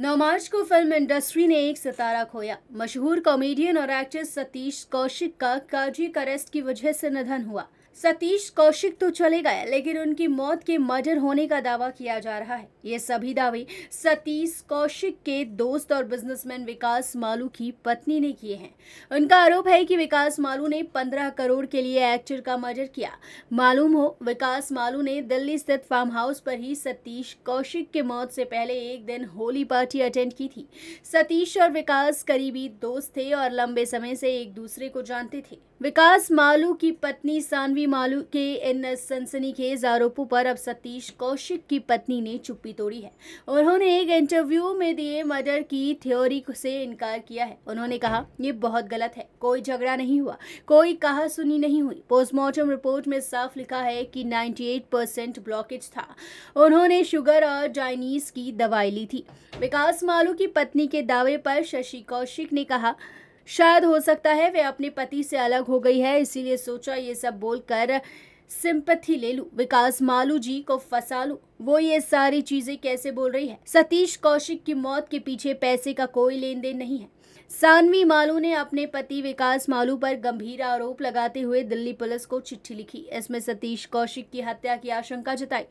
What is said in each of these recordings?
9 मार्च को film industry ने एक सितारा खोया मशहूर कॉमेडियन और एक्ट्रेस सतीश कौशिक का कार्डियक अरेस्ट की वजह से निधन हुआ सतीश कौशिक तो चले गए लेकिन उनकी मौत के मर्डर होने का दावा किया जा रहा है ये सभी दावे सतीश कौशिक के दोस्त और बिजनेसमैन विकास मालू की पत्नी ने किए हैं उनका आरोप है कि विकास मालू ने 15 करोड़ के लिए एक्टर का मर्डर किया मालूम हो विकास मालू ने दिल्ली स्थित फार्म हाउस पर ही सतीश कौशिक के मौत से पहले एक दिन होली पार्टी अटेंड की थी सतीश और विकास करीबी दोस्त थे और लंबे समय से एक दूसरे को जानते थे विकास मालू की पत्नी सानवी भी मालूम के इन सनसनीखेज आरोपों पर अब सतीश कौशिक की पत्नी ने चुप्पी तोड़ी है उन्होंने एक इंटरव्यू में दिए मर्डर की थ्योरी से इनकार किया है उन्होंने कहा ये बहुत गलत है कोई झगड़ा नहीं हुआ कोई कहा सुनी नहीं हुई पोस्टमार्टम रिपोर्ट में साफ लिखा है कि 98 परसेंट ब्लॉकेज था उन्होंने शुगर और चाइनीज की दवाई ली थी विकास मालू की पत्नी के दावे पर शशि कौशिक ने कहा शायद हो सकता है वे अपने पति से अलग हो गई है इसीलिए सोचा ये सब बोलकर सिंपथी ले लूं विकास मालू जी को फंसा लूं वो ये सारी चीजें कैसे बोल रही है सतीश कौशिक की मौत के पीछे पैसे का कोई लेन देन नहीं है सानवी मालू ने अपने पति विकास मालू पर गंभीर आरोप लगाते हुए दिल्ली पुलिस को चिट्ठी लिखी इसमें सतीश कौशिक की हत्या की आशंका जताई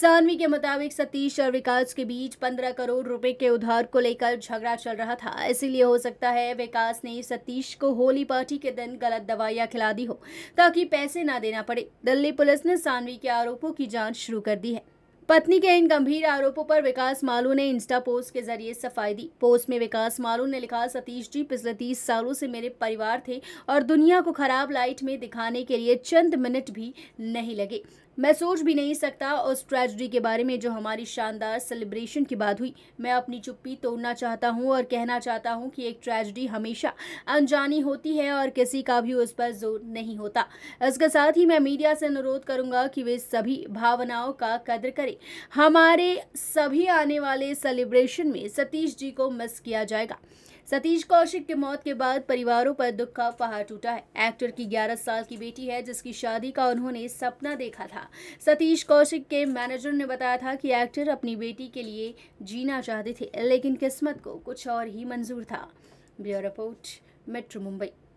सानवी के मुताबिक सतीश और विकास के बीच पंद्रह करोड़ रुपए के उधार को लेकर झगड़ा चल रहा था इसीलिए हो सकता है विकास ने सतीश को होली पार्टी के दिन गलत दवाइयां खिला दी हो ताकि पैसे ना देना पड़े दिल्ली पुलिस ने सानवी के आरोपों की जाँच शुरू कर दी है पत्नी के इन गंभीर आरोपों पर विकास मालू ने इंस्टा पोस्ट के जरिए सफाई दी पोस्ट में विकास मालू ने लिखा सतीश जी पिछले तीस सालों से मेरे परिवार थे और दुनिया को खराब लाइट में दिखाने के लिए चंद मिनट भी नहीं लगे मैं सोच भी नहीं सकता उस ट्रेजडी के बारे में जो हमारी शानदार सेलिब्रेशन की बात हुई मैं अपनी चुप्पी तोड़ना चाहता हूँ और कहना चाहता हूँ कि एक ट्रेजडी हमेशा अनजानी होती है और किसी का भी उस पर जोर नहीं होता इसके साथ ही मैं मीडिया से अनुरोध करूँगा कि वे सभी भावनाओं का कदर करें हमारे सभी आने वाले सेलिब्रेशन में सतीश जी को मिस किया जाएगा सतीश कौशिक की मौत के बाद परिवारों पर दुख का पहाड़ टूटा है एक्टर की 11 साल की बेटी है जिसकी शादी का उन्होंने सपना देखा था सतीश कौशिक के मैनेजर ने बताया था कि एक्टर अपनी बेटी के लिए जीना चाहते थे लेकिन किस्मत को कुछ और ही मंजूर था ब्यूरो रिपोर्ट मेट्रो मुंबई